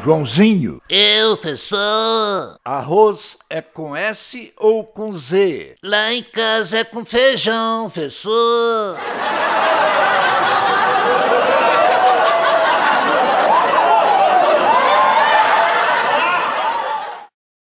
Joãozinho. Eu, professor. Arroz é com S ou com Z? Lá em casa é com feijão, professor.